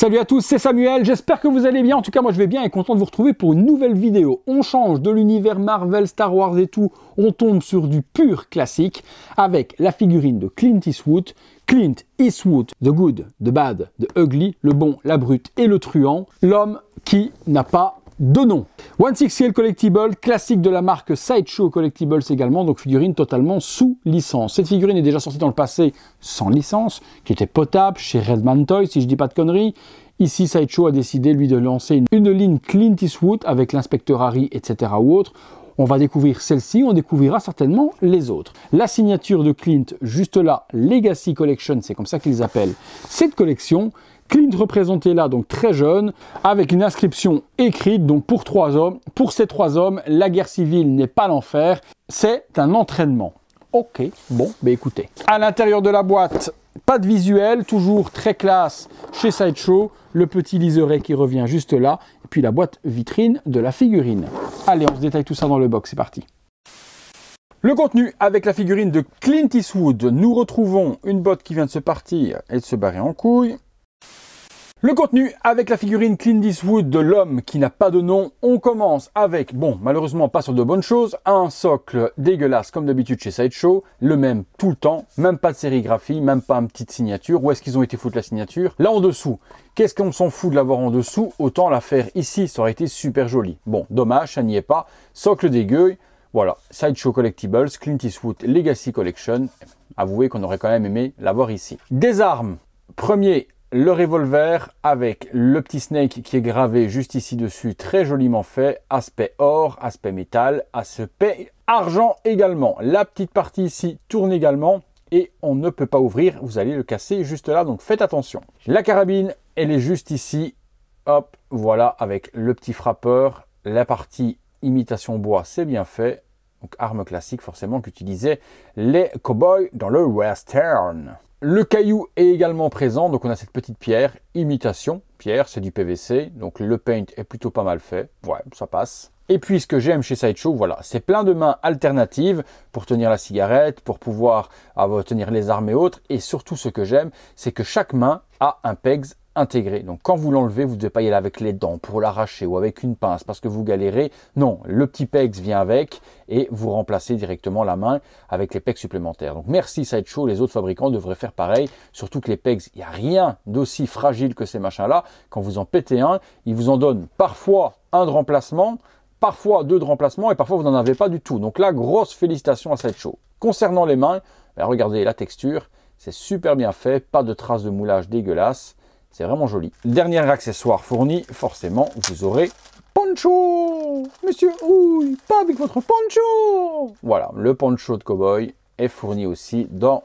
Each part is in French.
Salut à tous, c'est Samuel, j'espère que vous allez bien. En tout cas, moi je vais bien et content de vous retrouver pour une nouvelle vidéo. On change de l'univers Marvel, Star Wars et tout, on tombe sur du pur classique avec la figurine de Clint Eastwood. Clint Eastwood, The Good, The Bad, The Ugly, le bon, la brute et le truand, l'homme qui n'a pas deux noms. six l Collectible, classique de la marque Sideshow Collectibles également, donc figurine totalement sous licence. Cette figurine est déjà sortie dans le passé sans licence, qui était potable chez Redman Toys, si je dis pas de conneries. Ici, Sideshow a décidé, lui, de lancer une, une ligne Clint Eastwood avec l'inspecteur Harry, etc. ou autre. On va découvrir celle-ci, on découvrira certainement les autres. La signature de Clint, juste là, Legacy Collection, c'est comme ça qu'ils appellent cette collection, Clint représenté là, donc très jeune, avec une inscription écrite, donc pour trois hommes. Pour ces trois hommes, la guerre civile n'est pas l'enfer, c'est un entraînement. Ok, bon, bah écoutez. À l'intérieur de la boîte, pas de visuel, toujours très classe chez Sideshow. Le petit liseré qui revient juste là. Et puis la boîte vitrine de la figurine. Allez, on se détaille tout ça dans le box, c'est parti. Le contenu avec la figurine de Clint Eastwood. Nous retrouvons une botte qui vient de se partir et de se barrer en couille. Le contenu avec la figurine Clint Eastwood de l'homme qui n'a pas de nom, on commence avec, bon, malheureusement pas sur de bonnes choses, un socle dégueulasse comme d'habitude chez Sideshow, le même tout le temps, même pas de sérigraphie, même pas une petite signature, où est-ce qu'ils ont été foutre la signature Là en dessous, qu'est-ce qu'on s'en fout de l'avoir en dessous, autant la faire ici, ça aurait été super joli. Bon, dommage, ça n'y est pas, socle dégueu, voilà, Sideshow Collectibles, Clint Eastwood Legacy Collection, avouez qu'on aurait quand même aimé l'avoir ici. Des armes, premier le revolver avec le petit snake qui est gravé juste ici dessus, très joliment fait, aspect or, aspect métal, aspect argent également. La petite partie ici tourne également et on ne peut pas ouvrir, vous allez le casser juste là, donc faites attention. La carabine, elle est juste ici, hop, voilà, avec le petit frappeur, la partie imitation bois, c'est bien fait, donc arme classique forcément qu'utilisaient les cowboys dans le western. Le caillou est également présent, donc on a cette petite pierre, imitation, pierre, c'est du PVC, donc le paint est plutôt pas mal fait, ouais, ça passe. Et puis ce que j'aime chez Sideshow, voilà, c'est plein de mains alternatives pour tenir la cigarette, pour pouvoir tenir les armes et autres, et surtout ce que j'aime, c'est que chaque main a un pegs intégré. Donc quand vous l'enlevez, vous ne devez pas y aller avec les dents pour l'arracher ou avec une pince parce que vous galérez. Non, le petit pegs vient avec et vous remplacez directement la main avec les pegs supplémentaires. Donc merci show. les autres fabricants devraient faire pareil, surtout que les pegs, il n'y a rien d'aussi fragile que ces machins-là. Quand vous en pétez un, ils vous en donnent parfois un de remplacement, parfois deux de remplacement et parfois vous n'en avez pas du tout. Donc là, grosse félicitations à show. Concernant les mains, ben, regardez la texture, c'est super bien fait, pas de traces de moulage dégueulasse c'est vraiment joli. Dernier accessoire fourni, forcément, vous aurez poncho Monsieur Oui, pas avec votre poncho Voilà, le poncho de cowboy est fourni aussi dans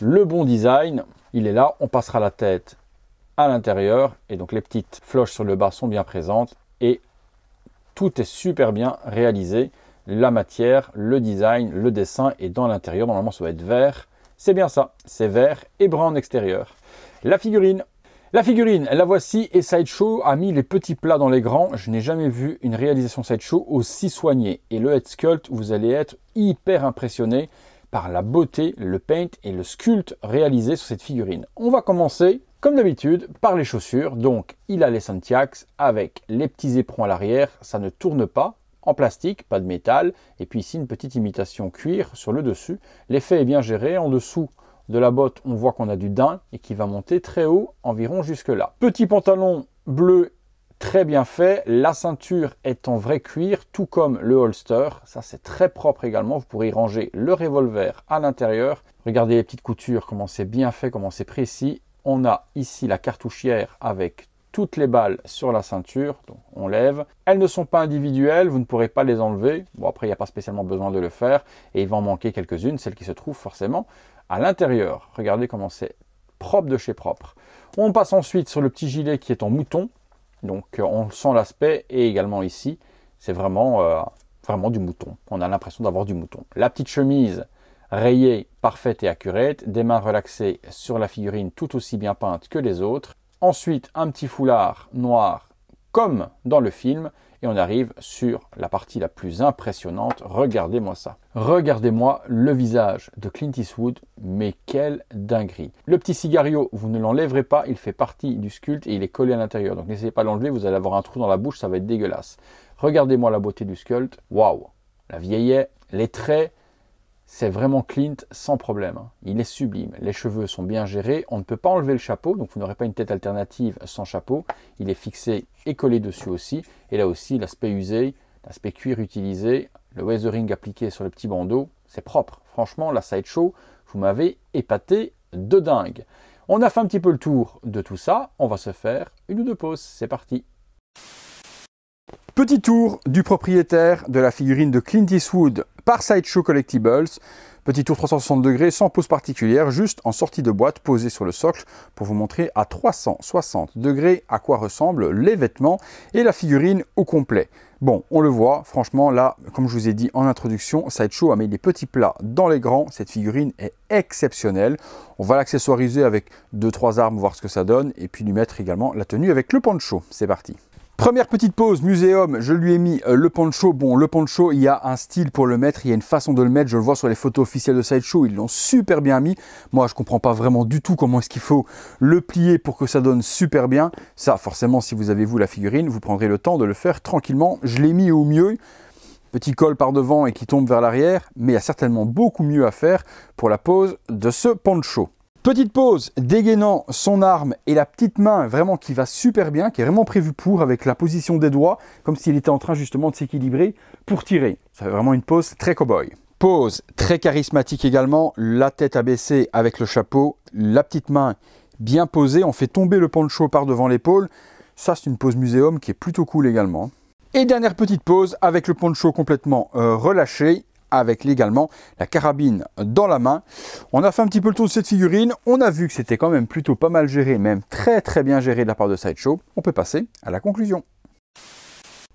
le bon design. Il est là, on passera la tête à l'intérieur et donc les petites floches sur le bas sont bien présentes et tout est super bien réalisé. La matière, le design, le dessin et dans l'intérieur, normalement ça va être vert. C'est bien ça, c'est vert et brun en extérieur. La figurine, la figurine, la voici, et Sideshow a mis les petits plats dans les grands. Je n'ai jamais vu une réalisation Sideshow aussi soignée. Et le head sculpt, vous allez être hyper impressionné par la beauté, le paint et le sculpt réalisé sur cette figurine. On va commencer, comme d'habitude, par les chaussures. Donc, il a les Santiax avec les petits éperons à l'arrière, ça ne tourne pas, en plastique, pas de métal, et puis ici une petite imitation cuir sur le dessus. L'effet est bien géré, en dessous de la botte, on voit qu'on a du daim et qui va monter très haut, environ jusque là. Petit pantalon bleu très bien fait. La ceinture est en vrai cuir, tout comme le holster. Ça, c'est très propre également. Vous pourrez y ranger le revolver à l'intérieur. Regardez les petites coutures, comment c'est bien fait, comment c'est précis. On a ici la cartouchière avec toutes les balles sur la ceinture. Donc, on lève. Elles ne sont pas individuelles, vous ne pourrez pas les enlever. Bon, après, il n'y a pas spécialement besoin de le faire. Et il va en manquer quelques-unes, celles qui se trouvent forcément à l'intérieur. Regardez comment c'est propre de chez propre. On passe ensuite sur le petit gilet qui est en mouton. Donc euh, on sent l'aspect et également ici, c'est vraiment, euh, vraiment du mouton. On a l'impression d'avoir du mouton. La petite chemise rayée, parfaite et accurate. Des mains relaxées sur la figurine tout aussi bien peinte que les autres. Ensuite, un petit foulard noir comme dans le film et on arrive sur la partie la plus impressionnante. Regardez-moi ça. Regardez-moi le visage de Clint Eastwood, mais quelle dinguerie. Le petit cigario, vous ne l'enlèverez pas, il fait partie du sculpte et il est collé à l'intérieur. Donc n'essayez pas l'enlever, vous allez avoir un trou dans la bouche, ça va être dégueulasse. Regardez-moi la beauté du sculpte. Waouh La vieillesse, les traits, c'est vraiment Clint sans problème. Hein. Il est sublime. Les cheveux sont bien gérés. On ne peut pas enlever le chapeau, donc vous n'aurez pas une tête alternative sans chapeau. Il est fixé collé dessus aussi. Et là aussi, l'aspect usé, l'aspect cuir utilisé, le weathering appliqué sur le petit bandeau, c'est propre. Franchement, la Sideshow, vous m'avez épaté de dingue. On a fait un petit peu le tour de tout ça. On va se faire une ou deux pauses. C'est parti. Petit tour du propriétaire de la figurine de Clint Eastwood par Sideshow Collectibles. Petit tour 360 degrés sans pose particulière, juste en sortie de boîte posée sur le socle pour vous montrer à 360 degrés à quoi ressemblent les vêtements et la figurine au complet. Bon, on le voit, franchement, là, comme je vous ai dit en introduction, Sideshow a mis des petits plats dans les grands. Cette figurine est exceptionnelle. On va l'accessoiriser avec 2-3 armes, voir ce que ça donne, et puis lui mettre également la tenue avec le pancho. C'est parti Première petite pause, muséum, je lui ai mis euh, le poncho. Bon, le poncho, il y a un style pour le mettre, il y a une façon de le mettre. Je le vois sur les photos officielles de Sideshow, ils l'ont super bien mis. Moi, je ne comprends pas vraiment du tout comment est-ce qu'il faut le plier pour que ça donne super bien. Ça, forcément, si vous avez vous la figurine, vous prendrez le temps de le faire tranquillement. Je l'ai mis au mieux petit col par devant et qui tombe vers l'arrière, mais il y a certainement beaucoup mieux à faire pour la pose de ce poncho. Petite pause, dégainant son arme et la petite main vraiment qui va super bien, qui est vraiment prévue pour avec la position des doigts, comme s'il était en train justement de s'équilibrer pour tirer. Ça fait vraiment une pause très cow-boy. Pose très charismatique également, la tête abaissée avec le chapeau, la petite main bien posée, on fait tomber le poncho par devant l'épaule. Ça c'est une pose muséum qui est plutôt cool également. Et dernière petite pause avec le poncho complètement euh, relâché, avec légalement la carabine dans la main. On a fait un petit peu le tour de cette figurine. On a vu que c'était quand même plutôt pas mal géré, même très très bien géré de la part de Sideshow. On peut passer à la conclusion.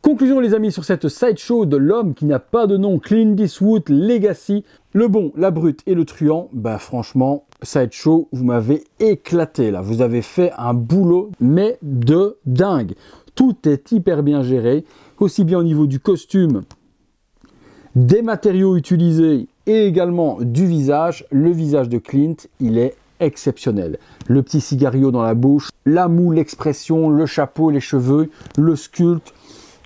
Conclusion les amis sur cette sideshow de l'homme qui n'a pas de nom, Clint Eastwood Legacy, le bon, la brute et le truand, bah franchement, sideshow, vous m'avez éclaté là, vous avez fait un boulot, mais de dingue. Tout est hyper bien géré, aussi bien au niveau du costume des matériaux utilisés et également du visage. Le visage de Clint, il est exceptionnel. Le petit cigario dans la bouche, la moule, l'expression, le chapeau, les cheveux, le sculpte.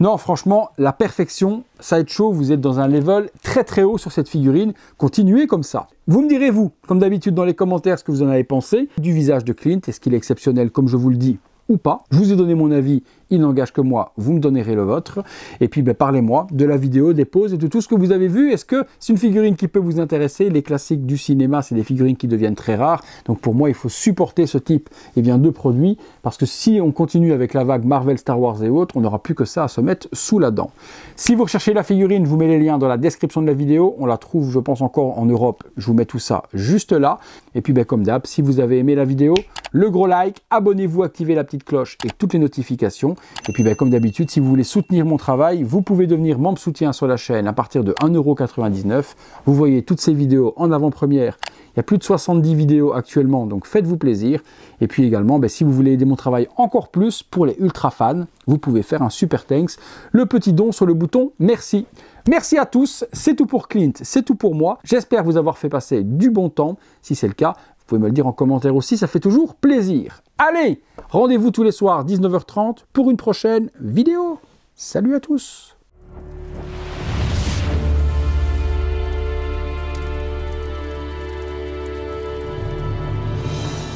Non, franchement, la perfection, ça être vous êtes dans un level très très haut sur cette figurine. Continuez comme ça. Vous me direz, vous, comme d'habitude dans les commentaires, ce que vous en avez pensé du visage de Clint. Est-ce qu'il est exceptionnel, comme je vous le dis, ou pas Je vous ai donné mon avis il n'engage que moi, vous me donnerez le vôtre. Et puis ben, parlez-moi de la vidéo, des pauses et de tout ce que vous avez vu. Est-ce que c'est une figurine qui peut vous intéresser Les classiques du cinéma, c'est des figurines qui deviennent très rares. Donc pour moi, il faut supporter ce type eh bien, de produits parce que si on continue avec la vague Marvel, Star Wars et autres, on n'aura plus que ça à se mettre sous la dent. Si vous recherchez la figurine, je vous mets les liens dans la description de la vidéo. On la trouve, je pense, encore en Europe. Je vous mets tout ça juste là. Et puis ben, comme d'hab, si vous avez aimé la vidéo, le gros like, abonnez-vous, activez la petite cloche et toutes les notifications. Et puis, ben, comme d'habitude, si vous voulez soutenir mon travail, vous pouvez devenir membre soutien sur la chaîne à partir de 1,99€. Vous voyez toutes ces vidéos en avant-première. Il y a plus de 70 vidéos actuellement, donc faites-vous plaisir. Et puis également, ben, si vous voulez aider mon travail encore plus, pour les ultra fans, vous pouvez faire un super thanks. Le petit don sur le bouton merci. Merci à tous, c'est tout pour Clint, c'est tout pour moi. J'espère vous avoir fait passer du bon temps. Si c'est le cas, vous pouvez me le dire en commentaire aussi, ça fait toujours plaisir. Allez, rendez-vous tous les soirs 19h30 pour une prochaine vidéo. Salut à tous